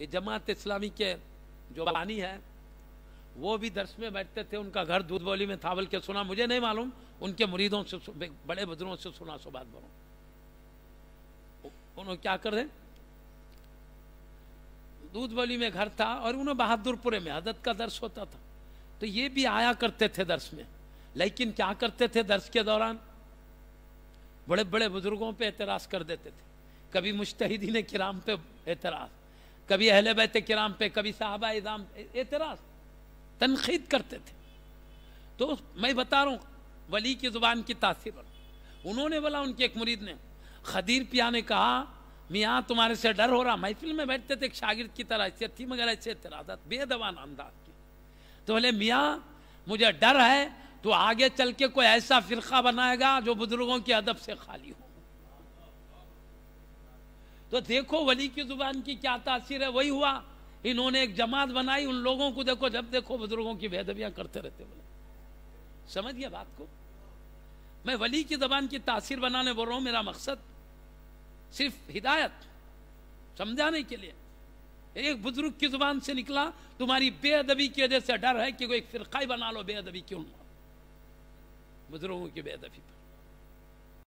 ये जमात इस्लामी के जो बानी है वो भी दर्श में बैठते थे उनका घर दूध बोली में था बल्कि सुना मुझे नहीं मालूम उनके मुरीदों से बड़े बुजुर्गों से सुना सो बात बोलो उन्होंने क्या कर रहे दूध बोली में घर था और उन्हें बहादुरपुरे में हदत का दर्श होता था तो ये भी आया करते थे दर्श में लेकिन क्या करते थे दर्श के दौरान बड़े बड़े बुजुर्गों पे एतराज़ कर देते थे कभी ने किराम पे एतराज़ कभी अहल बैत कराम पे कभी साहबा इजाम एतराज तनखीद करते थे तो मैं बता रहा हूँ वली की ज़ुबान की तासीर पर उन्होंने बोला उनके एक मुरीद ने खदीर पिया ने कहा मियाँ तुम्हारे से डर हो रहा महफिल में बैठते थे एक शागिर्द की तरह ऐसे थी मगर ऐसे एतराजात बेदबान अंदाज की तो बोले मियाँ मुझे डर है तो आगे चल के कोई ऐसा फ़िरका बनाएगा जो बुज़ुर्गों के अदब से खाली हो तो देखो वली की जुबान की क्या तासीर है वही हुआ इन्होंने एक जमात बनाई उन लोगों को देखो जब देखो बुजुर्गों की बेदबियां करते रहते बोले समझ गया बात को मैं वली की जबान की तासीर बनाने बोल रहा हूँ मेरा मकसद सिर्फ हिदायत समझाने के लिए एक बुजुर्ग की जुबान से निकला तुम्हारी बेअदबी की वजह से डर है कि कोई फिरका ही बना लो बेअदबी क्यों बुजुर्गों की बेअदबी पर